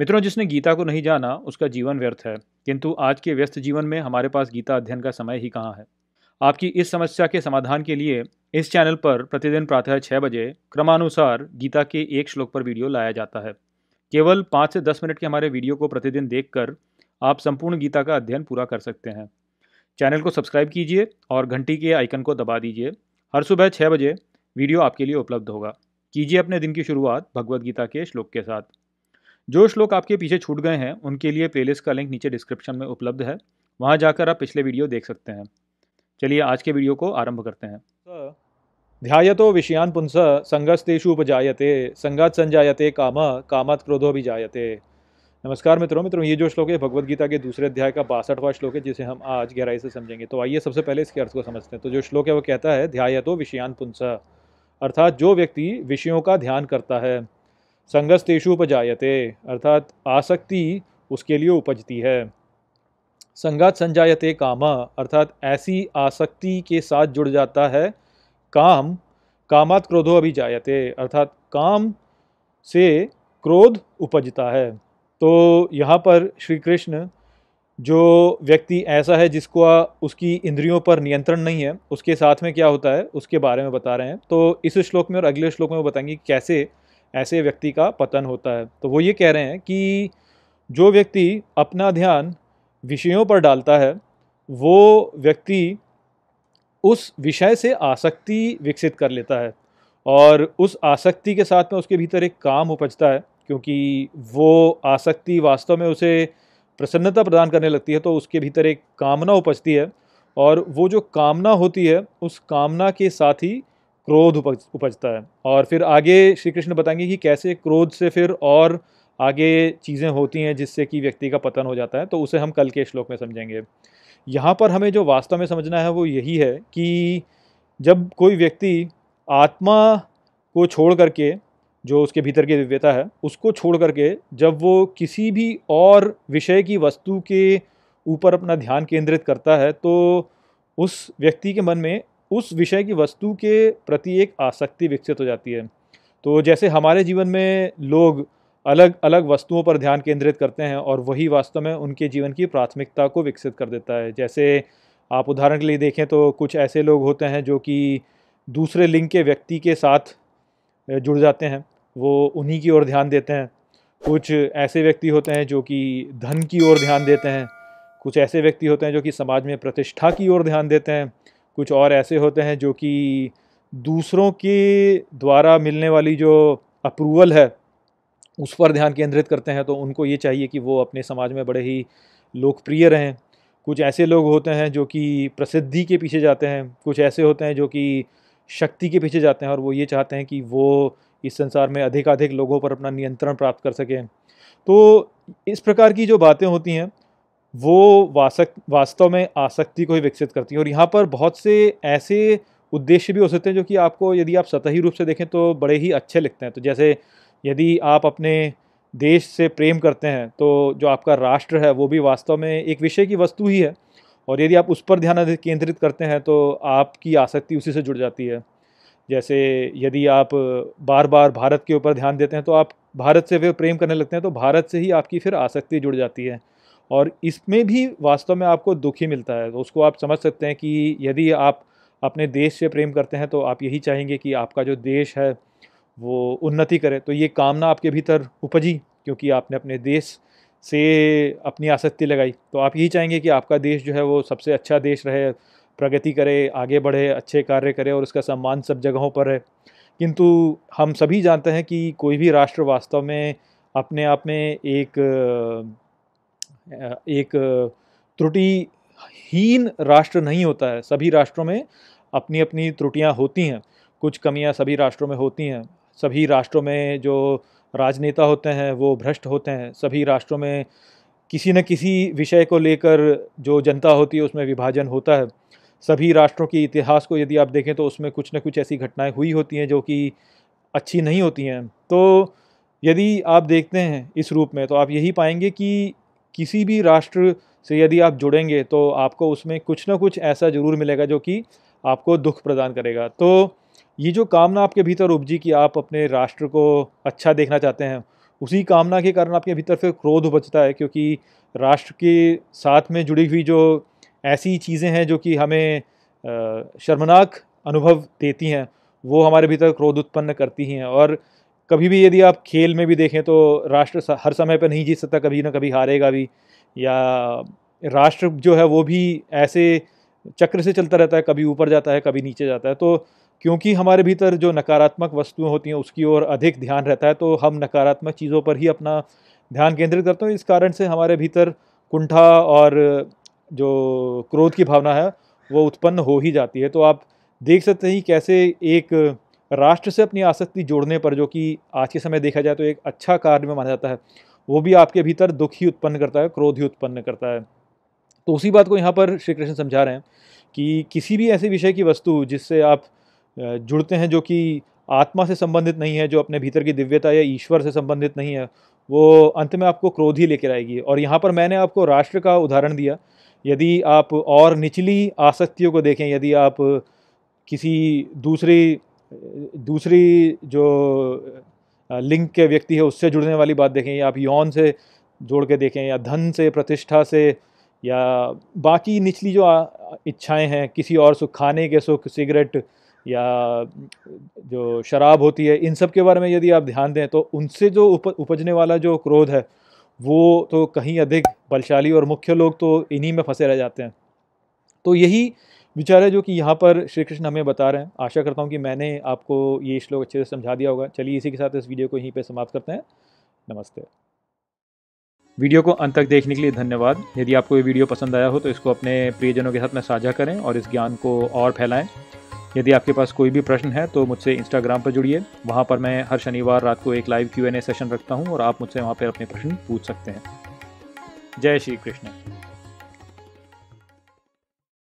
मित्रों जिसने गीता को नहीं जाना उसका जीवन व्यर्थ है किंतु आज के व्यस्त जीवन में हमारे पास गीता अध्ययन का समय ही कहाँ है आपकी इस समस्या के समाधान के लिए इस चैनल पर प्रतिदिन प्रातः छः बजे क्रमानुसार गीता के एक श्लोक पर वीडियो लाया जाता है केवल पाँच से दस मिनट के हमारे वीडियो को प्रतिदिन कर आप संपूर्ण गीता का अध्ययन पूरा कर सकते हैं चैनल को सब्सक्राइब कीजिए और घंटी के आइकन को दबा दीजिए हर सुबह छः बजे वीडियो आपके लिए उपलब्ध होगा कीजिए अपने दिन की शुरुआत भगवद गीता के श्लोक के साथ जो श्लोक आपके पीछे छूट गए हैं उनके लिए प्लेलिस्ट का लिंक नीचे डिस्क्रिप्शन में उपलब्ध है वहाँ जाकर आप पिछले वीडियो देख सकते हैं चलिए आज के वीडियो को आरंभ करते हैं ध्यायतो विषयान पुंस संगस्तेषु उपजायते संगात संजायते काम कामात क्रोधो भी जायते नमस्कार मित्रों मित्रों ये जो श्लोक है भगवत गीता के दूसरे अध्याय का बासठवा श्लोक है जिसे हम आज गहराई से समझेंगे तो आइए सबसे पहले इसके अर्थ को समझते हैं तो जो श्लोक है वो कहता है ध्यायतो विषयान पुंस अर्थात जो व्यक्ति विषयों का ध्यान करता है संगस्तेषु उपजायते अर्थात आसक्ति उसके लिए उपजती है संगात संजायते काम अर्थात ऐसी आसक्ति के साथ जुड़ जाता है काम कामात क्रोधो जायते अर्थात काम से क्रोध उपजता है तो यहाँ पर श्री कृष्ण जो व्यक्ति ऐसा है जिसको उसकी इंद्रियों पर नियंत्रण नहीं है उसके साथ में क्या होता है उसके बारे में बता रहे हैं तो इस श्लोक में और अगले श्लोक में वो बताएंगे कैसे ऐसे व्यक्ति का पतन होता है तो वो ये कह रहे हैं कि जो व्यक्ति अपना ध्यान विषयों पर डालता है वो व्यक्ति उस विषय से आसक्ति विकसित कर लेता है और उस आसक्ति के साथ में उसके भीतर एक काम उपजता है क्योंकि वो आसक्ति वास्तव में उसे प्रसन्नता प्रदान करने लगती है तो उसके भीतर एक कामना उपजती है और वो जो कामना होती है उस कामना के साथ ही क्रोध उपज उपजता है और फिर आगे श्री कृष्ण बताएंगे कि कैसे क्रोध से फिर और आगे चीज़ें होती हैं जिससे कि व्यक्ति का पतन हो जाता है तो उसे हम कल के श्लोक में समझेंगे यहाँ पर हमें जो वास्तव में समझना है वो यही है कि जब कोई व्यक्ति आत्मा को छोड़ करके जो उसके भीतर की दिव्यता है उसको छोड़ करके जब वो किसी भी और विषय की वस्तु के ऊपर अपना ध्यान केंद्रित करता है तो उस व्यक्ति के मन में उस विषय की वस्तु के प्रति एक आसक्ति विकसित हो जाती है तो जैसे हमारे जीवन में लोग अलग अलग वस्तुओं पर ध्यान केंद्रित करते हैं और वही वास्तव में उनके जीवन की प्राथमिकता को विकसित कर देता है जैसे आप उदाहरण के लिए देखें तो कुछ ऐसे लोग होते हैं जो कि दूसरे लिंग के व्यक्ति के साथ जुड़ जाते हैं वो उन्हीं की ओर ध्यान देते हैं कुछ ऐसे व्यक्ति होते हैं जो कि धन की ओर ध्यान देते हैं कुछ ऐसे व्यक्ति होते हैं जो कि समाज में प्रतिष्ठा की ओर ध्यान देते हैं कुछ और ऐसे होते हैं जो कि दूसरों के द्वारा मिलने वाली जो अप्रूवल है उस पर ध्यान केंद्रित करते हैं तो उनको ये चाहिए कि वो अपने समाज में बड़े ही लोकप्रिय रहें कुछ ऐसे लोग होते हैं जो कि प्रसिद्धि के पीछे जाते हैं कुछ ऐसे होते हैं जो कि शक्ति के पीछे जाते हैं और वो ये चाहते हैं कि वो इस संसार में अधिकाधिक लोगों पर अपना नियंत्रण प्राप्त कर सकें तो इस प्रकार की जो बातें होती हैं वो वासक वास्तव में आसक्ति को ही विकसित करती हैं और यहाँ पर बहुत से ऐसे उद्देश्य भी हो सकते हैं जो कि आपको यदि आप सतही रूप से देखें तो बड़े ही अच्छे लिखते हैं तो जैसे यदि आप अपने देश से प्रेम करते हैं तो जो आपका राष्ट्र है वो भी वास्तव में एक विषय की वस्तु ही है और यदि आप उस पर ध्यान केंद्रित करते हैं तो आपकी आसक्ति उसी से जुड़ जाती है जैसे यदि आप बार बार भारत के ऊपर ध्यान देते हैं तो आप भारत से फिर प्रेम करने लगते हैं तो भारत से ही आपकी फिर आसक्ति जुड़ जाती है और इसमें भी वास्तव में आपको दुख ही मिलता है तो उसको आप समझ सकते हैं कि यदि आप अपने देश से प्रेम करते हैं तो आप यही चाहेंगे कि आपका जो देश है वो उन्नति करे तो ये कामना आपके भीतर उपजी क्योंकि आपने अपने देश से अपनी आसक्ति लगाई तो आप यही चाहेंगे कि आपका देश जो है वो सबसे अच्छा देश रहे प्रगति करे आगे बढ़े अच्छे कार्य करे और उसका सम्मान सब जगहों पर है किंतु हम सभी जानते हैं कि कोई भी राष्ट्र वास्तव में अपने आप में एक एक त्रुटिहीन राष्ट्र नहीं होता है सभी राष्ट्रों में अपनी अपनी त्रुटियां होती हैं कुछ कमियां सभी राष्ट्रों में होती हैं सभी राष्ट्रों में जो राजनेता होते हैं वो भ्रष्ट होते हैं सभी राष्ट्रों में किसी न किसी विषय को लेकर जो जनता होती है उसमें विभाजन होता है सभी राष्ट्रों के इतिहास को यदि आप देखें तो उसमें कुछ न कुछ ऐसी घटनाएं हुई होती हैं जो कि अच्छी नहीं होती हैं तो यदि आप देखते हैं इस रूप में तो आप यही पाएंगे कि किसी भी राष्ट्र से यदि आप जुड़ेंगे तो आपको उसमें कुछ ना कुछ ऐसा ज़रूर मिलेगा जो कि आपको दुख प्रदान करेगा तो ये जो कामना आपके भीतर उपजी कि आप अपने राष्ट्र को अच्छा देखना चाहते हैं उसी कामना के कारण आपके भीतर फिर क्रोध उपजता है क्योंकि राष्ट्र के साथ में जुड़ी हुई जो ऐसी चीज़ें हैं जो कि हमें शर्मनाक अनुभव देती हैं वो हमारे भीतर क्रोध उत्पन्न करती हैं और कभी भी यदि आप खेल में भी देखें तो राष्ट्र हर समय पर नहीं जीत सकता कभी ना कभी हारेगा भी या राष्ट्र जो है वो भी ऐसे चक्र से चलता रहता है कभी ऊपर जाता है कभी नीचे जाता है तो क्योंकि हमारे भीतर जो नकारात्मक वस्तुएं होती हैं उसकी ओर अधिक ध्यान रहता है तो हम नकारात्मक चीज़ों पर ही अपना ध्यान केंद्रित करते हैं इस कारण से हमारे भीतर कुंठा और जो क्रोध की भावना है वो उत्पन्न हो ही जाती है तो आप देख सकते हैं कैसे एक राष्ट्र से अपनी आसक्ति जोड़ने पर जो कि आज के समय देखा जाए तो एक अच्छा कार्य में माना जाता है वो भी आपके भीतर दुख ही उत्पन्न करता है क्रोध ही उत्पन्न करता है तो उसी बात को यहाँ पर श्री कृष्ण समझा रहे हैं कि किसी भी ऐसे विषय की वस्तु जिससे आप जुड़ते हैं जो कि आत्मा से संबंधित नहीं है जो अपने भीतर की दिव्यता या ईश्वर से संबंधित नहीं है वो अंत में आपको क्रोध ही लेकर आएगी और यहाँ पर मैंने आपको राष्ट्र का उदाहरण दिया यदि आप और निचली आसक्तियों को देखें यदि आप किसी दूसरी दूसरी जो लिंग के व्यक्ति है उससे जुड़ने वाली बात देखें आप यौन से जोड़ के देखें या धन से प्रतिष्ठा से या बाकी निचली जो इच्छाएं हैं किसी और सुख खाने के सुख सिगरेट या जो शराब होती है इन सब के बारे में यदि आप ध्यान दें तो उनसे जो उप, उपजने वाला जो क्रोध है वो तो कहीं अधिक बलशाली और मुख्य लोग तो इन्हीं में फंसे रह जाते हैं तो यही विचार है जो कि यहाँ पर श्री कृष्ण हमें बता रहे हैं आशा करता हूँ कि मैंने आपको ये श्लोक अच्छे से समझा दिया होगा चलिए इसी के साथ इस वीडियो को यहीं पर समाप्त करते हैं नमस्ते वीडियो को अंत तक देखने के लिए धन्यवाद यदि आपको ये वीडियो पसंद आया हो तो इसको अपने प्रियजनों के साथ में साझा करें और इस ज्ञान को और फैलाएं यदि आपके पास कोई भी प्रश्न है तो मुझसे इंस्टाग्राम पर जुड़िए वहाँ पर मैं हर शनिवार रात को एक live Q n A session रखता हूँ और आप मुझसे वहाँ पर अपने प्रश्न पूछ सकते हैं जय श्री कृष्ण